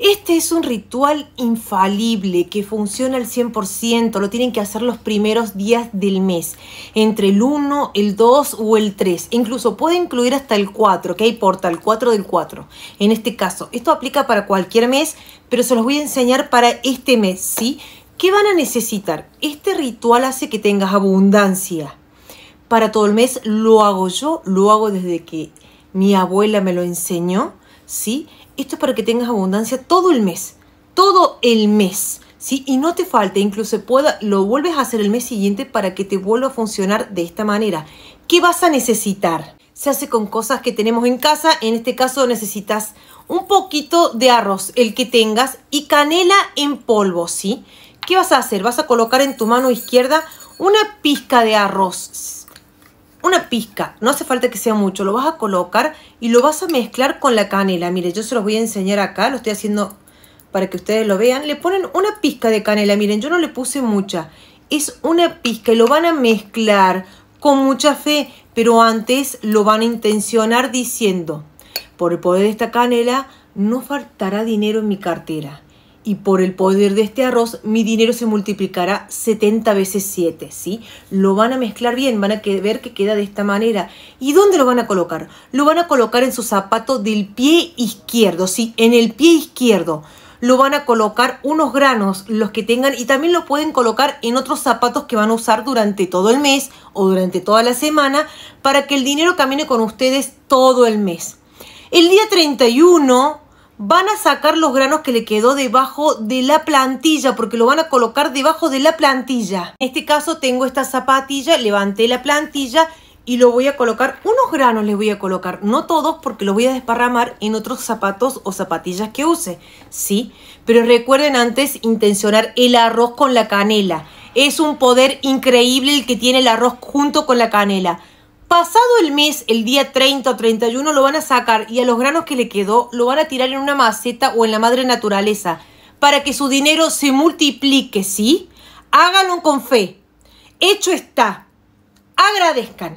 Este es un ritual infalible que funciona al 100%, lo tienen que hacer los primeros días del mes, entre el 1, el 2 o el 3, incluso puede incluir hasta el 4, que hay el 4 del 4. En este caso, esto aplica para cualquier mes, pero se los voy a enseñar para este mes, ¿sí? ¿Qué van a necesitar? Este ritual hace que tengas abundancia. Para todo el mes lo hago yo, lo hago desde que mi abuela me lo enseñó, ¿sí? Esto es para que tengas abundancia todo el mes, todo el mes. ¿Sí? Y no te falte, incluso pueda, lo vuelves a hacer el mes siguiente para que te vuelva a funcionar de esta manera. ¿Qué vas a necesitar? Se hace con cosas que tenemos en casa, en este caso necesitas un poquito de arroz, el que tengas, y canela en polvo, ¿sí? ¿Qué vas a hacer? Vas a colocar en tu mano izquierda una pizca de arroz, una pizca, no hace falta que sea mucho, lo vas a colocar y lo vas a mezclar con la canela. Mire, yo se los voy a enseñar acá, lo estoy haciendo para que ustedes lo vean. Le ponen una pizca de canela, miren, yo no le puse mucha. Es una pizca y lo van a mezclar con mucha fe, pero antes lo van a intencionar diciendo, por el poder de esta canela, no faltará dinero en mi cartera y por el poder de este arroz mi dinero se multiplicará 70 veces 7, ¿sí? Lo van a mezclar bien, van a ver que queda de esta manera. ¿Y dónde lo van a colocar? Lo van a colocar en su zapato del pie izquierdo, ¿sí? En el pie izquierdo lo van a colocar unos granos, los que tengan, y también lo pueden colocar en otros zapatos que van a usar durante todo el mes o durante toda la semana para que el dinero camine con ustedes todo el mes. El día 31 van a sacar los granos que le quedó debajo de la plantilla porque lo van a colocar debajo de la plantilla. En este caso tengo esta zapatilla, levanté la plantilla y lo voy a colocar, unos granos les voy a colocar, no todos porque los voy a desparramar en otros zapatos o zapatillas que use, ¿sí? Pero recuerden antes intencionar el arroz con la canela. Es un poder increíble el que tiene el arroz junto con la canela. Pasado el mes, el día 30 o 31, lo van a sacar y a los granos que le quedó lo van a tirar en una maceta o en la madre naturaleza para que su dinero se multiplique, ¿sí? Háganlo con fe. Hecho está. Agradezcan.